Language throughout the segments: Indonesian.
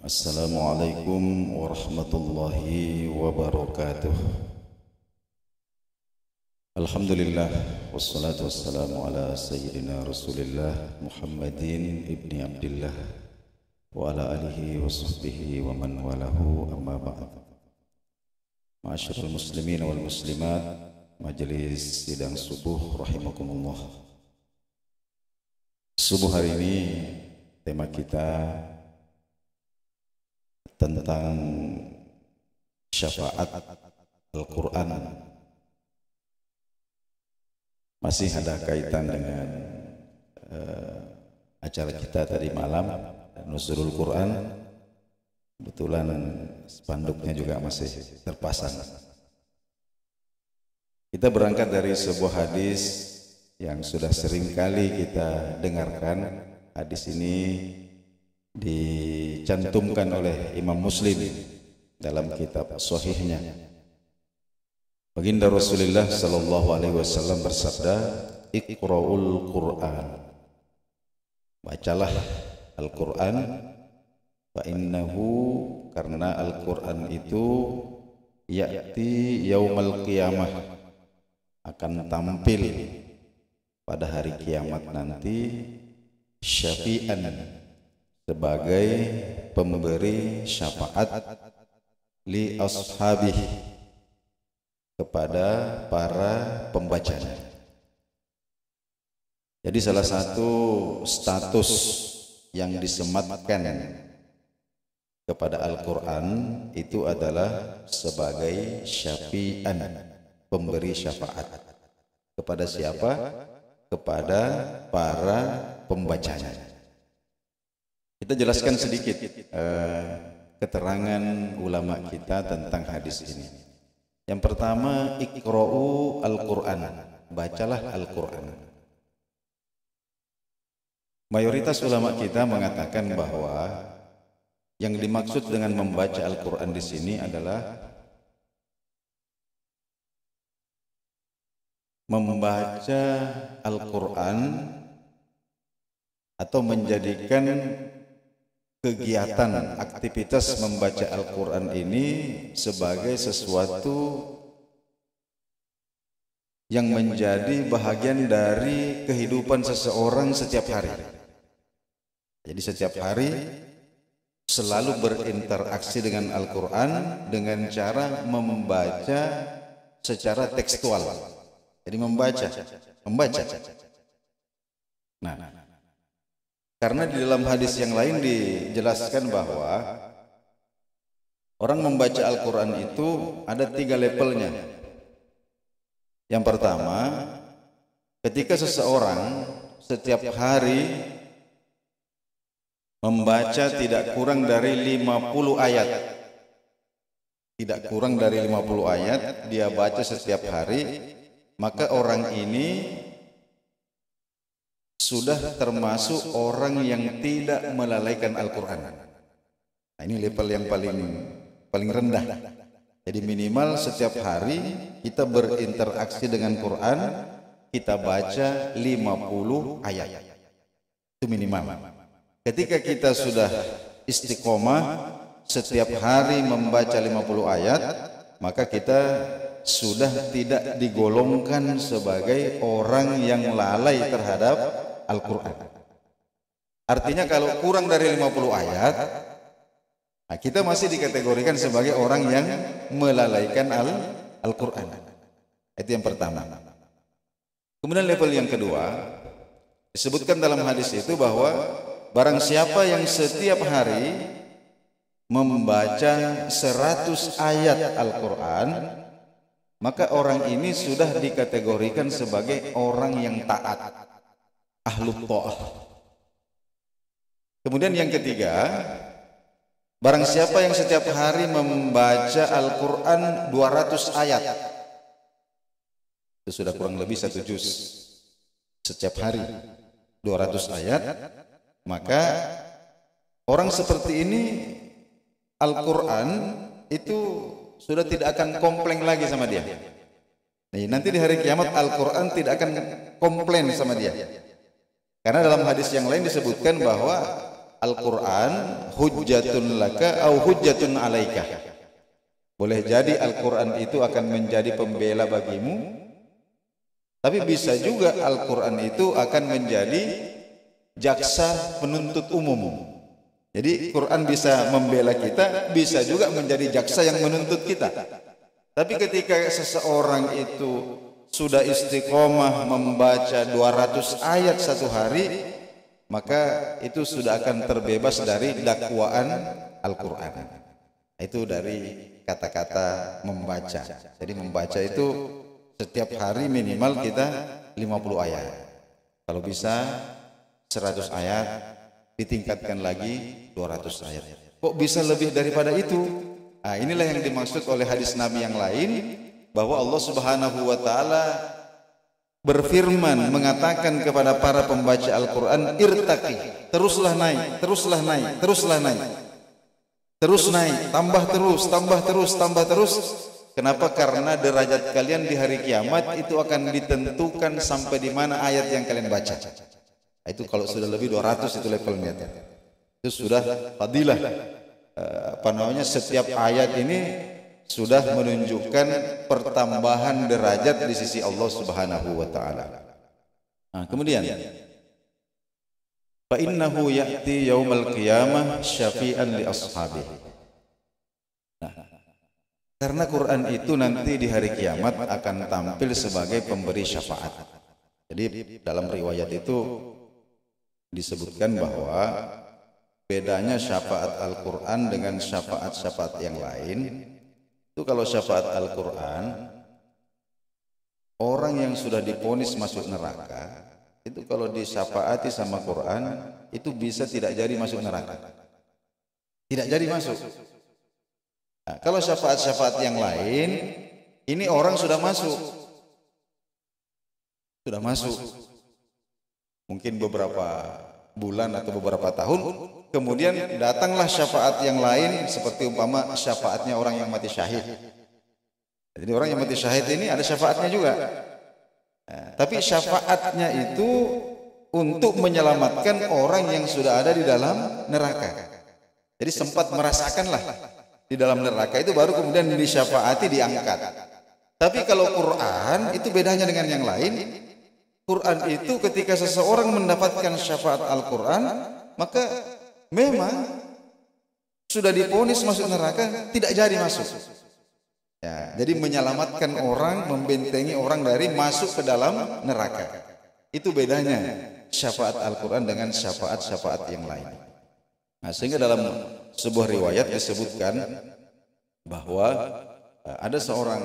Assalamualaikum warahmatullahi wabarakatuh Alhamdulillah Wassalatu wassalamu ala sayyidina rasulillah Muhammadin ibni Abdullah muslimin wal muslimat Majelis sidang subuh rahimakumullah Subuh hari ini tema kita tentang syafaat Al-Quran masih ada kaitan dengan uh, acara kita tadi malam Nuzulul Quran kebetulan spanduknya juga masih terpasang kita berangkat dari sebuah hadis yang sudah sering kali kita dengarkan hadis ini dicantumkan oleh Imam Muslim dalam kitab sahihnya. Baginda Rasulullah sallallahu alaihi wasallam bersabda, "Iqra'ul Qur'an." Bacalah Al-Qur'an fa innahu karena Al-Qur'an itu yakti yaumal qiyamah akan tampil pada hari kiamat nanti syafi'an sebagai pemberi syafaat li ashabih kepada para pembacanya. Jadi salah satu status yang disematkan kepada Al-Quran itu adalah sebagai syafi'an, pemberi syafaat. Kepada siapa? Kepada para pembacanya. Kita jelaskan sedikit uh, keterangan ulama kita tentang hadis ini. Yang pertama, ikra'u Al-Qur'an. Bacalah Al-Qur'an. Mayoritas ulama kita mengatakan bahwa yang dimaksud dengan membaca Al-Qur'an di sini adalah membaca Al-Qur'an atau menjadikan kegiatan aktivitas membaca Al-Quran ini sebagai sesuatu yang menjadi bahagian dari kehidupan seseorang setiap hari. Jadi setiap hari selalu berinteraksi dengan Al-Quran dengan cara membaca secara tekstual. Jadi membaca, membaca. Nah, karena di dalam hadis yang lain dijelaskan bahwa orang membaca Al-Quran itu ada tiga levelnya. Yang pertama, ketika seseorang setiap hari membaca tidak kurang dari 50 ayat. Tidak kurang dari 50 ayat dia baca setiap hari, maka orang ini sudah termasuk orang yang tidak melalaikan Al-Quran. Nah, ini level yang paling paling rendah. Jadi minimal setiap hari kita berinteraksi dengan Quran, kita baca 50 ayat. Itu minimal. Ketika kita sudah istiqomah setiap hari membaca 50 ayat, maka kita sudah tidak digolongkan sebagai orang yang lalai terhadap Al-Quran. Artinya kalau kurang dari 50 ayat, nah kita masih dikategorikan sebagai orang yang melalaikan Al-Quran. Al Itu yang pertama. Kemudian level yang kedua, disebutkan dalam hadis itu bahwa barang siapa yang setiap hari membaca 100 ayat Al-Quran, maka orang ini sudah dikategorikan sebagai orang yang taat ahlu ta'ah. Kemudian yang ketiga, barang siapa yang setiap hari membaca Al-Qur'an 200 ayat. Itu sudah kurang lebih satu juz setiap hari 200 ayat, maka orang seperti ini Al-Qur'an itu sudah tidak akan komplain lagi sama dia. nanti di hari kiamat Al-Quran tidak akan komplain sama dia. Karena dalam hadis yang lain disebutkan bahwa Al-Quran hujjatun laka au hujjatun alaika. Boleh jadi Al-Quran itu akan menjadi pembela bagimu, tapi bisa juga Al-Quran itu akan menjadi jaksa penuntut umum. Jadi Quran bisa membela kita, bisa juga menjadi jaksa yang menuntut kita. Tapi ketika seseorang itu sudah istiqomah membaca 200 ayat satu hari maka itu sudah akan terbebas dari dakwaan Al-Qur'an. Itu dari kata-kata membaca. Jadi membaca itu setiap hari minimal kita 50 ayat. Kalau bisa 100 ayat ditingkatkan lagi 200 ayat. Kok bisa lebih daripada itu? Nah, inilah yang dimaksud oleh hadis Nabi yang lain bahwa Allah Subhanahu wa taala berfirman mengatakan kepada para pembaca Al-Qur'an irtaqi, teruslah naik, teruslah naik, teruslah naik. Terus naik, tambah terus, tambah terus, tambah terus. Kenapa? Karena derajat kalian di hari kiamat itu akan ditentukan sampai di mana ayat yang kalian baca. Nah, itu kalau sudah lebih 200 itu levelnya. Itu sudah fadilah. Eh, apa namanya? Setiap ayat ini sudah menunjukkan pertambahan derajat di sisi Allah Subhanahu wa taala. Nah, kemudian fa innahu ya'ti yaumal qiyamah syafi'an li ashabihi. Nah, karena Quran itu nanti di hari kiamat akan tampil sebagai pemberi syafaat. Jadi dalam riwayat itu disebutkan bahwa bedanya syafaat Al-Quran dengan syafaat-syafaat yang lain kalau syafaat Al-Quran, orang yang sudah diponis masuk neraka, itu kalau disyafaati sama Quran, itu bisa tidak jadi masuk neraka. Tidak jadi masuk. Nah, kalau syafaat-syafaat yang lain, ini orang sudah masuk. Sudah masuk. Mungkin beberapa bulan atau beberapa tahun kemudian datanglah syafaat yang lain seperti umpama syafaatnya orang yang mati syahid jadi orang yang mati syahid ini ada syafaatnya juga eh, tapi syafaatnya itu untuk menyelamatkan orang yang sudah ada di dalam neraka jadi sempat merasakanlah di dalam neraka itu baru kemudian disyafaati diangkat tapi kalau Quran itu bedanya dengan yang lain Quran itu ketika seseorang mendapatkan syafaat Al-Quran, maka memang sudah diponis masuk neraka, tidak jadi masuk. Ya, jadi menyelamatkan orang, membentengi orang dari masuk ke dalam neraka. Itu bedanya syafaat Al-Quran dengan syafaat-syafaat yang lain. Nah, sehingga dalam sebuah riwayat disebutkan bahwa eh, ada seorang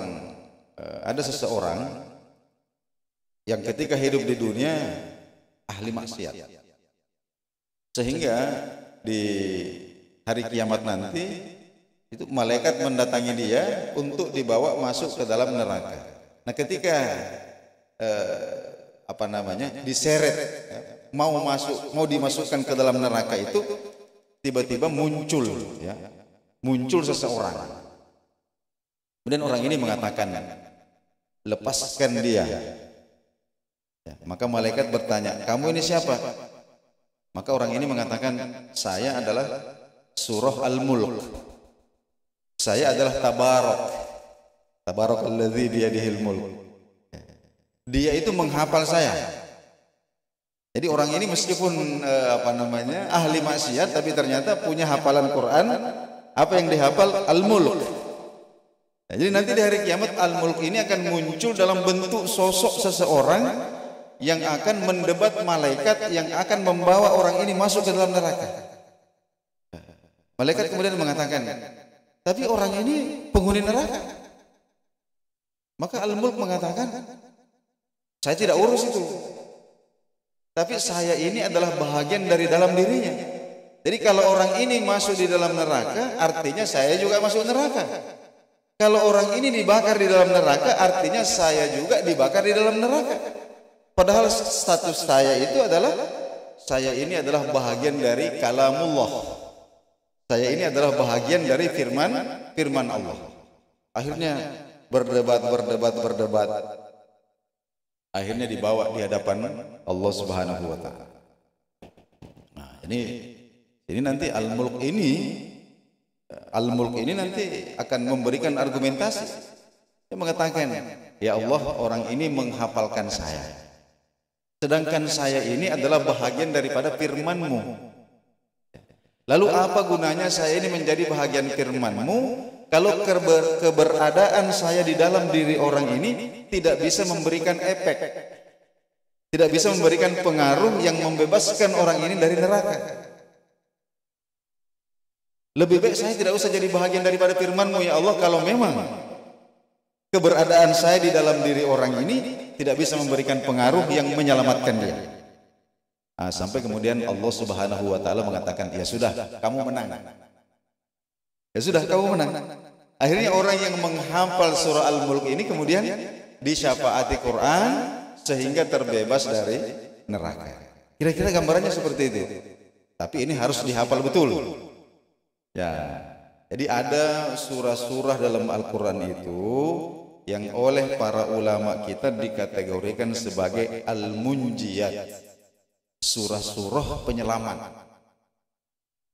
eh, ada seseorang yang ketika hidup di dunia ahli maksiat. Sehingga di hari kiamat nanti itu malaikat mendatangi dia untuk dibawa masuk ke dalam neraka. Nah, ketika eh, apa namanya diseret ya, mau masuk mau dimasukkan ke dalam neraka itu tiba-tiba muncul ya muncul seseorang kemudian orang ini mengatakan lepaskan dia Ya, ya, maka malaikat bertanya, kamu ini siapa? Maka orang ini mengatakan, saya adalah surah Al-Mulk. Saya adalah Tabarok. Tabarok alladhi biyadihil mulk. Dia itu menghafal saya. Jadi orang ini meskipun eh, apa namanya ahli maksiat tapi ternyata punya hafalan Quran apa yang dihafal Al-Mulk. Nah, jadi nanti di hari kiamat Al-Mulk ini akan muncul dalam bentuk sosok seseorang yang akan mendebat malaikat yang akan membawa orang ini masuk ke dalam neraka. Malaikat kemudian mengatakan, tapi orang ini penghuni neraka. Maka Al-Mulk mengatakan, saya tidak urus itu. Tapi saya ini adalah bahagian dari dalam dirinya. Jadi kalau orang ini masuk di dalam neraka, artinya saya juga masuk neraka. Kalau orang ini dibakar di dalam neraka, artinya saya juga dibakar di dalam neraka. Padahal status saya itu adalah saya ini adalah bahagian dari kalamullah. Saya ini adalah bahagian dari firman firman Allah. Akhirnya berdebat berdebat berdebat. Akhirnya dibawa di hadapan Allah Subhanahu wa taala. Nah, ini ini nanti al-mulk ini al-mulk ini nanti akan memberikan argumentasi. yang mengatakan, "Ya Allah, orang ini menghafalkan saya." Sedangkan saya ini adalah bahagian daripada firmanmu. Lalu apa gunanya saya ini menjadi bahagian firmanmu kalau keber keberadaan saya di dalam diri orang ini tidak bisa memberikan efek. Tidak bisa memberikan pengaruh yang membebaskan orang ini dari neraka. Lebih baik saya tidak usah jadi bahagian daripada firmanmu ya Allah kalau memang keberadaan saya di dalam diri orang ini tidak bisa memberikan pengaruh yang menyelamatkan dia. Nah, sampai kemudian Allah Subhanahu wa taala mengatakan, "Ya sudah, kamu menang." Ya sudah, kamu menang. Akhirnya orang yang menghafal surah Al-Mulk ini kemudian disyafaati Quran sehingga terbebas dari neraka. Kira-kira gambarannya seperti itu. Tapi ini harus dihafal betul. Ya. Jadi ada surah-surah dalam Al-Quran itu yang oleh para ulama kita dikategorikan sebagai al-munjiyat surah-surah penyelamat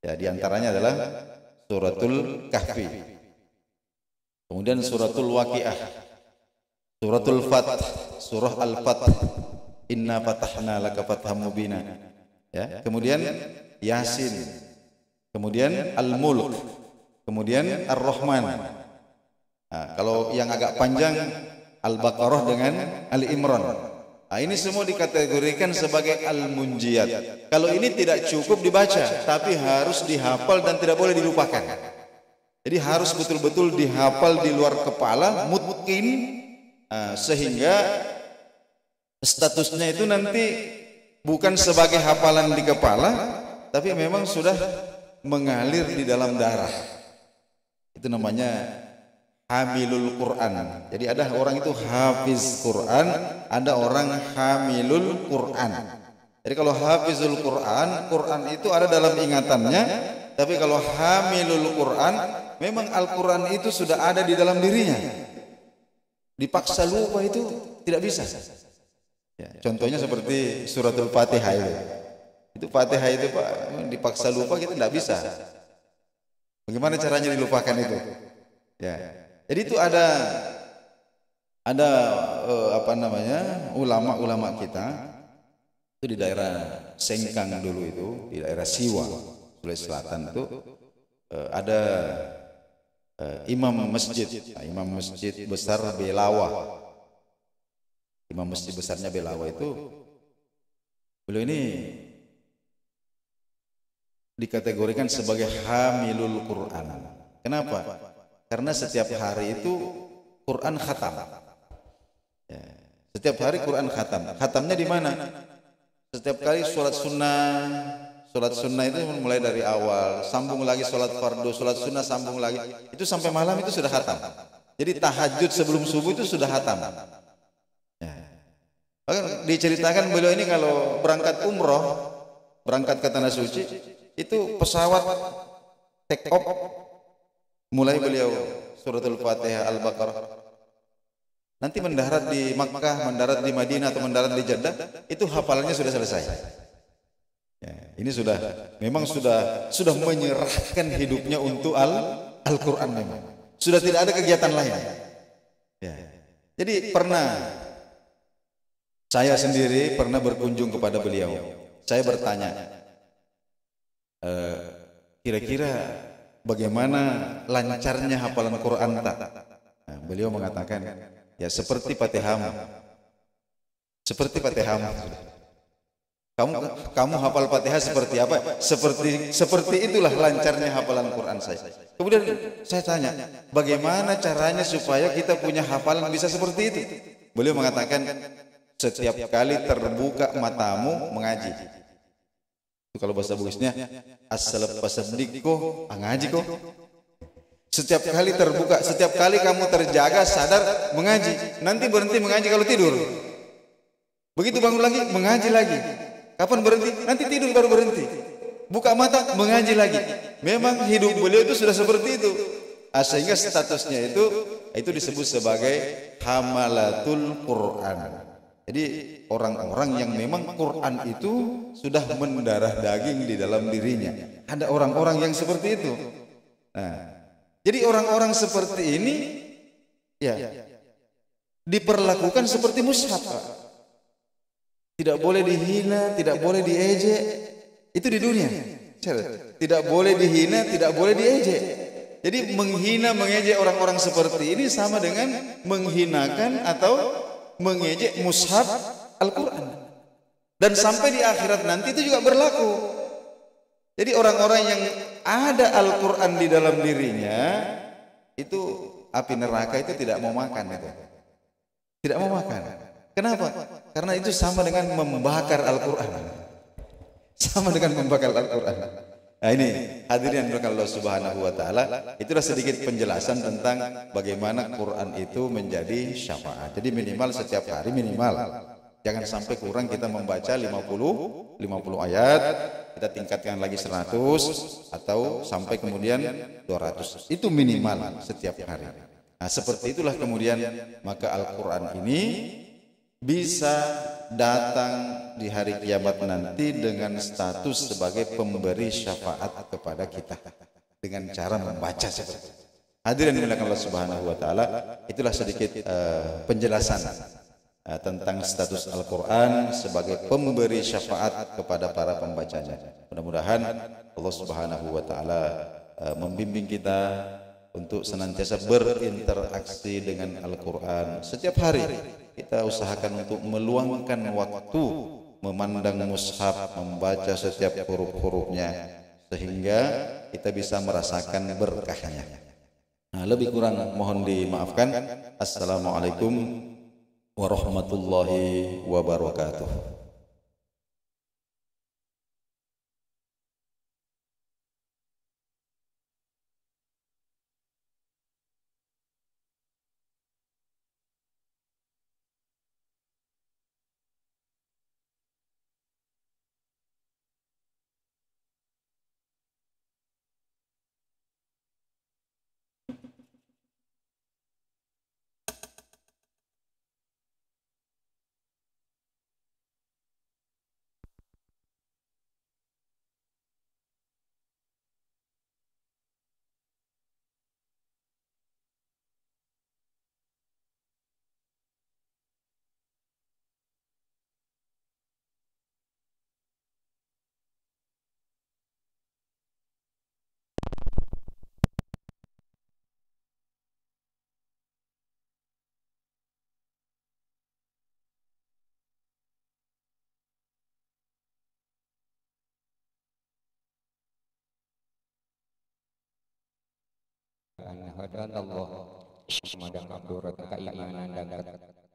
ya diantaranya adalah suratul kahfi kemudian suratul waqiah suratul fat surah al-fat inna fatahna laka fatham mubina ya kemudian yasin kemudian al-mulk kemudian ar-rahman Nah, kalau yang agak panjang Al-Baqarah dengan Ali Imran. Nah, ah, ini semua dikategorikan sebagai al-munjiyat. Kalau ini tidak cukup dibaca, tapi harus dihafal dan tidak boleh dilupakan. Jadi harus betul-betul dihafal di luar kepala, mungkin ah, sehingga statusnya itu nanti bukan sebagai hafalan di kepala, tapi memang sudah mengalir di dalam darah. Itu namanya hamilul Quran. Jadi ada orang itu hafiz Quran, ada orang hamilul Quran. Jadi kalau hafizul Quran, Quran itu ada dalam ingatannya, tapi kalau hamilul Quran, memang Al-Quran itu sudah ada di dalam dirinya. Dipaksa lupa itu tidak bisa. Ya, contohnya seperti suratul Fatihah itu. Itu Fatihah itu Pak, dipaksa lupa kita tidak bisa. Bagaimana caranya dilupakan itu? Ya. Jadi itu ada ada uh, apa namanya ulama-ulama kita itu di daerah Sengkang dulu itu di daerah Siwa Sulawesi Selatan itu uh, ada uh, imam masjid nah, imam masjid besar Belawa imam masjid besarnya Belawa itu beliau ini dikategorikan sebagai hamilul Quran kenapa karena setiap hari itu Quran khatam. Ya. Setiap hari Quran khatam. Khatamnya di mana? Setiap kali sholat sunnah, sholat sunnah itu mulai dari awal, sambung lagi sholat fardu, sholat sunnah sambung lagi. Itu sampai malam itu sudah khatam. Jadi tahajud sebelum subuh itu sudah khatam. Ya. Bahkan diceritakan beliau ini kalau berangkat umroh, berangkat ke tanah suci, itu pesawat take off mulai beliau suratul Fatihah Al-Baqarah nanti mendarat di Makkah, mendarat di Madinah atau mendarat di Jeddah itu hafalannya sudah selesai ya, ini sudah memang sudah sudah menyerahkan hidupnya untuk Al Al-Quran memang sudah tidak ada kegiatan lain ya. jadi pernah saya sendiri pernah berkunjung kepada beliau saya bertanya eh, kira -kira bagaimana lancarnya hafalan Quran tak? Nah, beliau mengatakan, ya seperti Fatihah. Seperti Fatihah. Kamu kamu hafal Fatihah seperti apa? Seperti seperti itulah lancarnya hafalan Quran saya. Kemudian saya tanya, bagaimana caranya supaya kita punya hafalan bisa seperti itu? Beliau mengatakan, setiap kali terbuka matamu mengaji kalau bahasa Bugisnya asal lepas pasandiko ah, ngaji kok setiap kali terbuka setiap kali kamu terjaga sadar mengaji nanti berhenti mengaji kalau tidur begitu bangun lagi mengaji lagi kapan berhenti nanti tidur baru berhenti buka mata mengaji lagi memang hidup beliau itu sudah seperti itu ah, sehingga statusnya itu itu disebut sebagai hamalatul Quran jadi orang-orang yang memang Quran itu sudah mendarah daging di dalam dirinya. Ada orang-orang yang seperti itu. Nah, jadi orang-orang seperti ini ya diperlakukan seperti mushaf. Tidak boleh dihina, tidak boleh diejek. Itu di dunia. Tidak boleh dihina, tidak boleh diejek. Jadi menghina, mengejek orang-orang seperti ini sama dengan menghinakan atau mengejek mushaf Al-Quran. Dan sampai di akhirat nanti itu juga berlaku. Jadi orang-orang yang ada Al-Quran di dalam dirinya, itu api neraka itu tidak mau makan itu. Tidak mau makan. Kenapa? Karena itu sama dengan membakar Al-Quran. Sama dengan membakar Al-Quran. Nah ini hadirin berkat Allah Subhanahu wa taala, itulah sedikit penjelasan tentang bagaimana Quran itu menjadi syafaat. Jadi minimal setiap hari minimal. Jangan sampai kurang kita membaca 50 50 ayat, kita tingkatkan lagi 100 atau sampai kemudian 200. Itu minimal setiap hari. Nah, seperti itulah kemudian maka Al-Qur'an ini bisa datang di hari kiamat nanti dengan status sebagai pemberi syafaat kepada kita dengan cara membaca seperti itu. Hadirin dimuliakan Allah Subhanahu wa taala, itulah sedikit uh, penjelasan uh, tentang status Al-Qur'an sebagai pemberi syafaat kepada para pembacanya. Mudah-mudahan Allah Subhanahu wa taala uh, membimbing kita untuk senantiasa berinteraksi dengan Al-Quran. Setiap hari kita usahakan untuk meluangkan waktu memandang mushaf, membaca setiap huruf-hurufnya sehingga kita bisa merasakan berkahnya. Nah, lebih kurang mohon dimaafkan. Assalamualaikum warahmatullahi wabarakatuh. kepada Allah semoga kabur keimanan dan